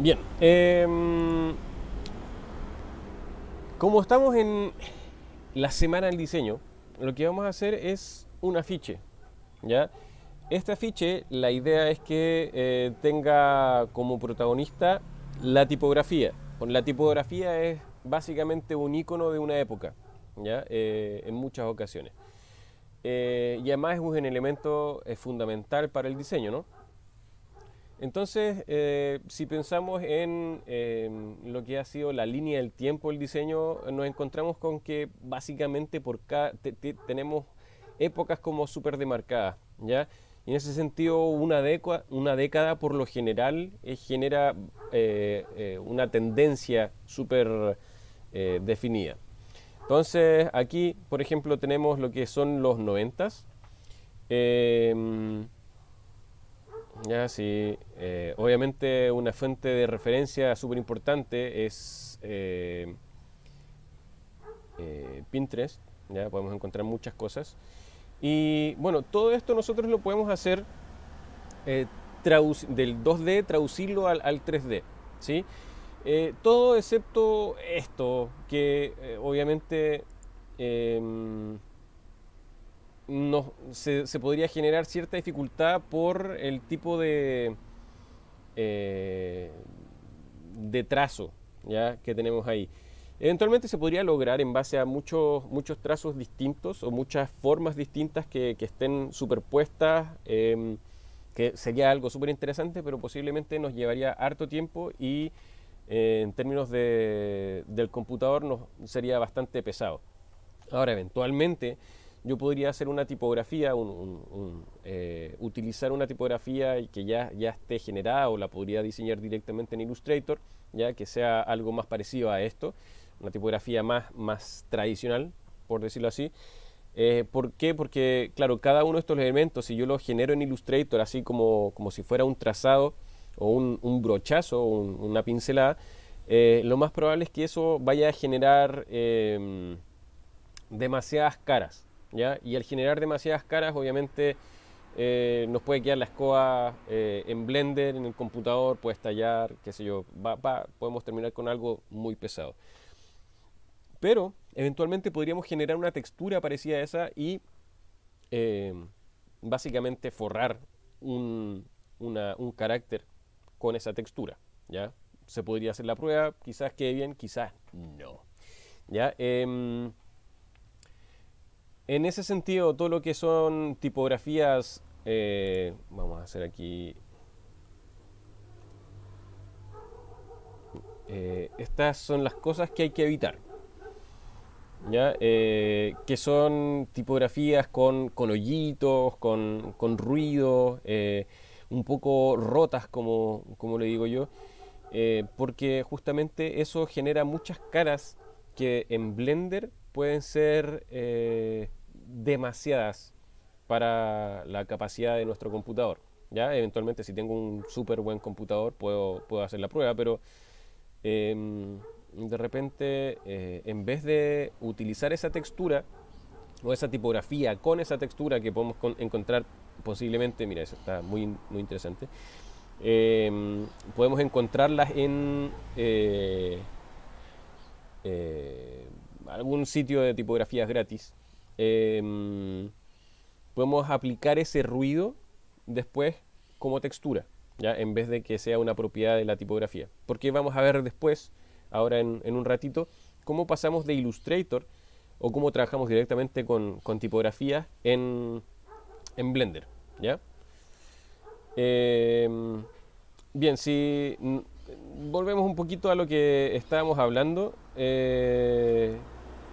Bien. Em, como estamos en la semana del diseño, lo que vamos a hacer es un afiche. ¿ya? Este afiche, la idea es que eh, tenga como protagonista la tipografía. La tipografía es básicamente un icono de una época, ¿ya? Eh, en muchas ocasiones. Eh, y además es un elemento fundamental para el diseño, ¿no? Entonces, eh, si pensamos en em, lo que ha sido la línea del tiempo el diseño, nos encontramos con que básicamente por tenemos épocas como súper demarcadas, ¿ya? Y en ese sentido, una, década, por lo general eh, genera eh, una tendencia súper definida. Entonces, aquí, por ejemplo, tenemos lo que son los noventas. Em, ya, sí. Eh, obviamente una fuente de referencia súper importante es eh, eh, Pinterest. Ya podemos encontrar muchas cosas. Y bueno, todo esto nosotros lo podemos hacer eh, del 2D, traducirlo al, al 3D. ¿sí? Eh, todo excepto esto, que obviamente... Em, se, podría generar cierta dificultad por el tipo de, eh, de trazo ¿ya? que tenemos ahí. Eventualmente se podría lograr en base a muchos, muchos trazos distintos o muchas formas distintas que, estén superpuestas, em, que sería algo súper interesante, pero posiblemente nos llevaría harto tiempo y eh, en términos de, del computador nos sería bastante pesado. Ahora, eventualmente, yo podría hacer una tipografía, eh, utilizar una tipografía que ya, ya esté generada o la podría diseñar directamente en Illustrator, ya que sea algo más parecido a esto, una tipografía más, más tradicional, por decirlo así. Eh, ¿Por qué? Porque, claro, cada uno de estos elementos, si yo los genero en Illustrator, así como, como si fuera un trazado o un, brochazo, o una pincelada, eh, lo más probable es que eso vaya a generar em, demasiadas caras. Y al generar demasiadas caras, obviamente eh, nos puede quedar la escoba eh, en Blender, en el computador, puede estallar, qué sé yo, va, podemos terminar con algo muy pesado. Pero eventualmente podríamos generar una textura parecida a esa y eh, básicamente forrar un, carácter con esa textura, ¿ya? Se podría hacer la prueba, quizás quede bien, quizás no, ¿ya? Em, en ese sentido, todo lo que son tipografías, eh, vamos a hacer aquí... Eh, estas son las cosas que hay que evitar. Eh, que son tipografías con, con hoyitos, con, con ruido, un poco rotas, como, como le digo yo, porque justamente eso genera muchas caras que en Blender pueden ser demasiadas para la capacidad de nuestro computador. ¿ya? Eventualmente si tengo un súper buen computador puedo, puedo hacer la prueba, pero em, de repente eh, en vez de utilizar esa textura o esa tipografía con esa textura que podemos encontrar posiblemente, mira, eso está muy, muy interesante, em, podemos encontrarlas en eh, eh, algún sitio de tipografías gratis Em, podemos aplicar ese ruido después como textura, ¿ya? en vez de que sea una propiedad de la tipografía. Porque vamos a ver después, ahora en, un ratito, cómo pasamos de Illustrator o cómo trabajamos directamente con, tipografía en, Blender. ¿ya? Em, bien, si volvemos un poquito a lo que estábamos hablando eh,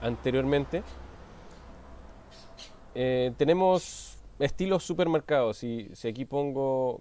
anteriormente. Eh, tenemos estilos supermercados. Si, si aquí pongo,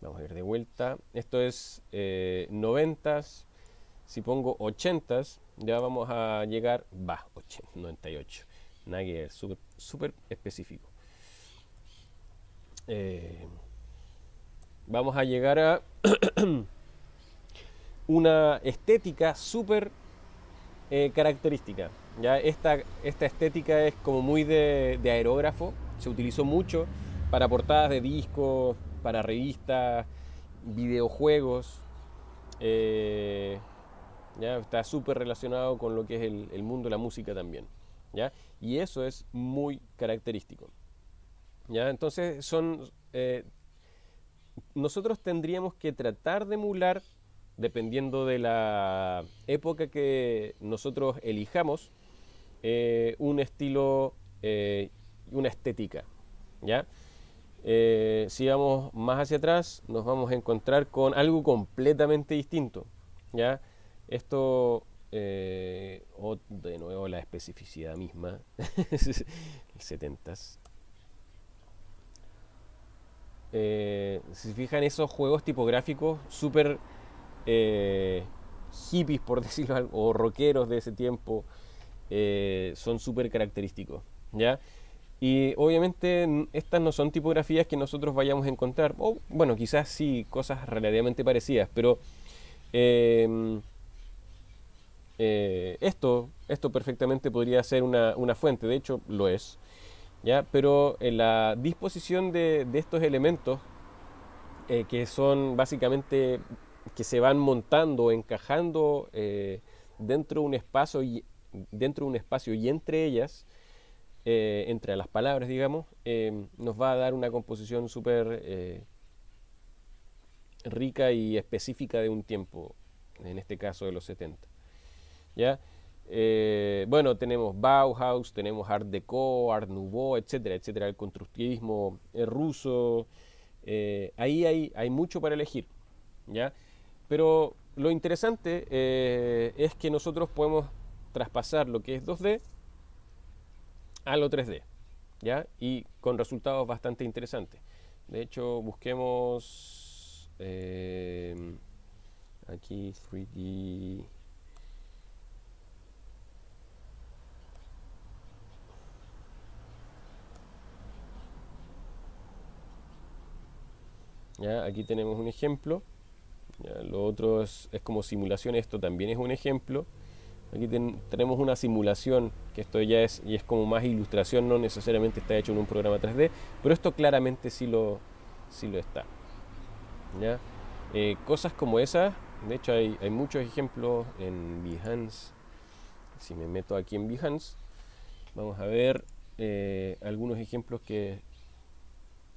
vamos a ir de vuelta. Esto es 90 eh, Si pongo 80s, ya vamos a llegar, va, 98. nadie es súper super específico. Eh, vamos a llegar a una estética súper eh, característica. ¿ya? Esta, esta estética es como muy de, aerógrafo, se utilizó mucho para portadas de discos, para revistas, videojuegos. Eh, ¿ya? Está súper relacionado con lo que es el, mundo de la música también. ¿ya? Y eso es muy característico. ¿ya? Entonces son... Eh, nosotros tendríamos que tratar de emular dependiendo de la época que nosotros elijamos, eh, un estilo, eh, y una estética. ¿ya? Eh, si vamos más hacia atrás, nos vamos a encontrar con algo completamente distinto. ¿ya? Esto, de nuevo, la especificidad misma, 70s. si fijan esos juegos tipográficos súper eh, hippies, por decirlo algo, o rockeros de ese tiempo, eh, son súper característicos. ¿ya? Y obviamente estas no son tipografías que nosotros vayamos a encontrar, o bueno, quizás sí, cosas relativamente parecidas, pero em, eh, esto, esto perfectamente podría ser una, fuente, de hecho lo es, ¿ya? pero la disposición de, estos elementos, que son básicamente que se van montando, encajando eh, dentro, de un espacio y, dentro un espacio y entre ellas, eh, entre las palabras, digamos, eh, nos va a dar una composición súper rica y específica de un tiempo, en este caso de los 70. ¿Ya? bueno, tenemos Bauhaus, tenemos Art Deco, Art Nouveau, etcétera, etcétera, el constructivismo ruso. ahí hay, hay, mucho para elegir. ¿ya? Pero lo interesante eh, es que nosotros podemos traspasar lo que es 2D a lo 3D, ¿ya? Y con resultados bastante interesantes. De hecho, busquemos eh, aquí 3D. Aquí tenemos un ejemplo. Lo otro es, como simulación, esto también es un ejemplo. Aquí tenemos una simulación, que esto ya es, y es como más ilustración, no necesariamente está hecho en un programa 3D, pero esto claramente sí lo, sí lo está. Eh, cosas como esas, de hecho hay, muchos ejemplos en Behance. Si me meto aquí en Behance, vamos a ver eh, algunos ejemplos que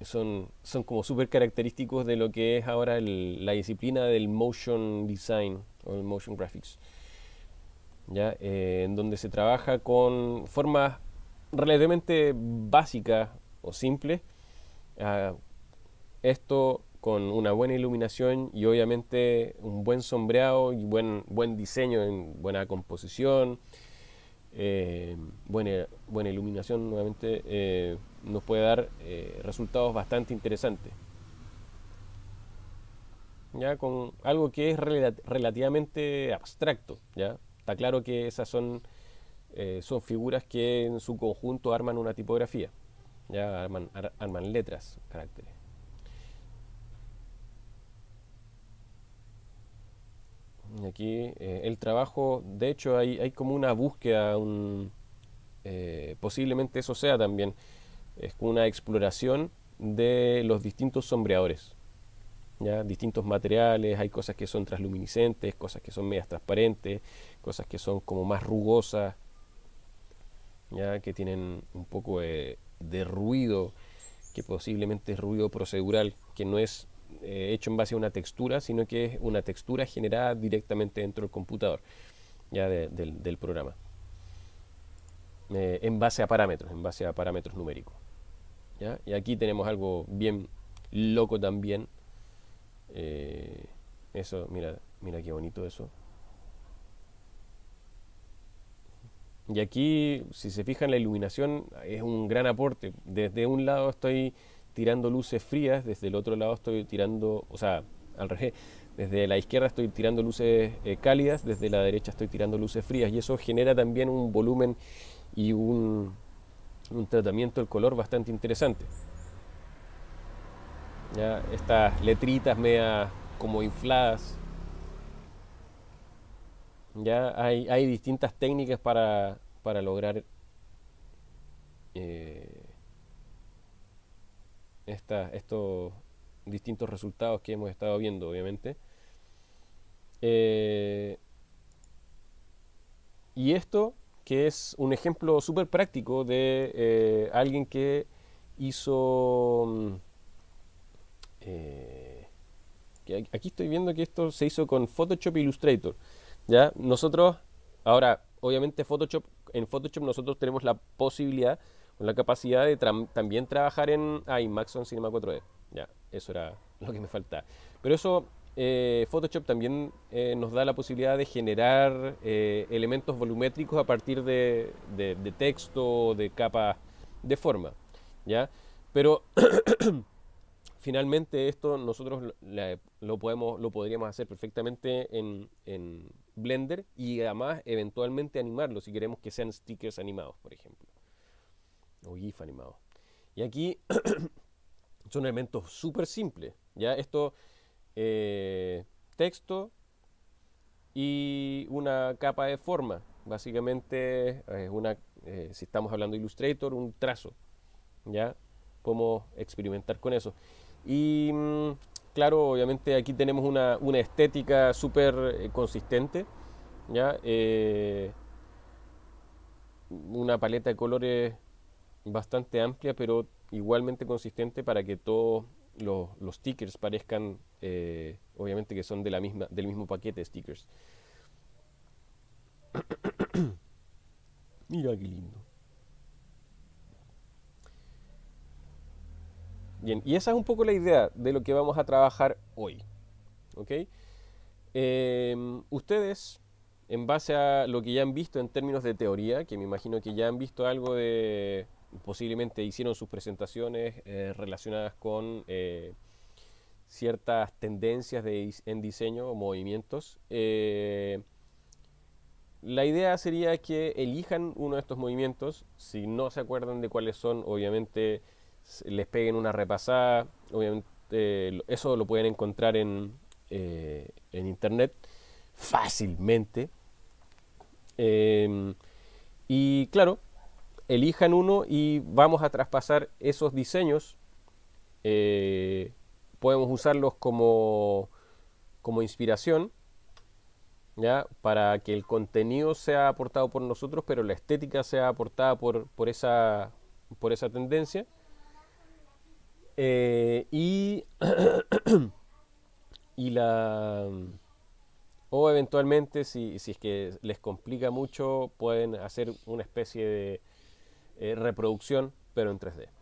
son, son como súper característicos de lo que es ahora la disciplina del motion design o el motion graphics, ¿ya? Eh, en donde se trabaja con formas relativamente básicas o simples. Ah, esto con una buena iluminación y obviamente un buen sombreado y buen, buen diseño, en buena composición, eh, buena, buena, iluminación nuevamente eh, nos puede dar eh, resultados bastante interesantes. Ya con algo que es relativamente abstracto, ya está claro que esas son, son figuras que en su conjunto arman una tipografía, ya arman, arman letras, caracteres. Aquí eh, el trabajo, de hecho hay, como una búsqueda, eh, posiblemente eso sea también, es como una exploración de los distintos sombreadores. ¿ya? distintos materiales, hay cosas que son transluminiscentes, cosas que son medias transparentes, cosas que son como más rugosas, ¿ya? que tienen un poco de, de ruido, que posiblemente es ruido procedural, que no es eh, hecho en base a una textura, sino que es una textura generada directamente dentro del computador, ya del, programa. Eh, en base a parámetros, en base a parámetros numéricos. ¿ya? Y aquí tenemos algo bien loco también. Eh, eso, mira, mira qué bonito eso. Y aquí, si se fijan, la iluminación es un gran aporte. Desde un lado estoy tirando luces frías, desde el otro lado estoy tirando, o sea, al revés, desde la izquierda estoy tirando luces eh, cálidas, desde la derecha estoy tirando luces frías y eso genera también un volumen y un, tratamiento del color bastante interesante. ¿Ya? Estas letritas media como infladas. Ya hay, hay distintas técnicas para, para lograr eh, estos distintos resultados que hemos estado viendo, obviamente. Eh, y esto, que es un ejemplo súper práctico de eh, alguien que hizo... Mm, eh, aquí estoy viendo que esto se hizo con Photoshop Illustrator. ¿ya? Nosotros, ahora, obviamente Photoshop, en Photoshop nosotros tenemos la posibilidad con la capacidad de también trabajar en IMAX o en Cinema 4D. Ya, eso era lo que me faltaba. Pero eso, eh, Photoshop también eh, nos da la posibilidad de generar eh, elementos volumétricos a partir de, texto, de capas de forma. ¿ya? Pero finalmente esto nosotros lo, podemos, lo podríamos hacer perfectamente en Blender y además eventualmente animarlo si queremos que sean stickers animados, por ejemplo o GIF animado. Y aquí son elementos súper simples. Ya esto, eh, texto y una capa de forma. Básicamente, eh, es una, eh, si estamos hablando de Illustrator, un trazo. Ya podemos experimentar con eso. Y mm, claro, obviamente aquí tenemos una, estética súper consistente. ¿ya? una paleta de colores bastante amplia, pero igualmente consistente para que todos los, stickers parezcan, eh, obviamente que son de la misma, del mismo paquete de stickers. Mira qué lindo. Bien, y esa es un poco la idea de lo que vamos a trabajar hoy. Em, ustedes, en base a lo que ya han visto en términos de teoría, que me imagino que ya han visto algo de, posiblemente hicieron sus presentaciones eh, relacionadas con eh, ciertas tendencias en diseño o movimientos. Eh, la idea sería que elijan uno de estos movimientos, si no se acuerdan de cuáles son, obviamente les peguen una repasada, obviamente eso lo pueden encontrar en, en internet fácilmente. Em, y claro, elijan uno y vamos a traspasar esos diseños. Eh, podemos usarlos como, como inspiración. para que el contenido sea aportado por nosotros, pero la estética sea aportada por, por, esa, por esa tendencia. Eh, y, y la. O eventualmente, si, si, es que les complica mucho, pueden hacer una especie de eh, reproducción, pero en 3D.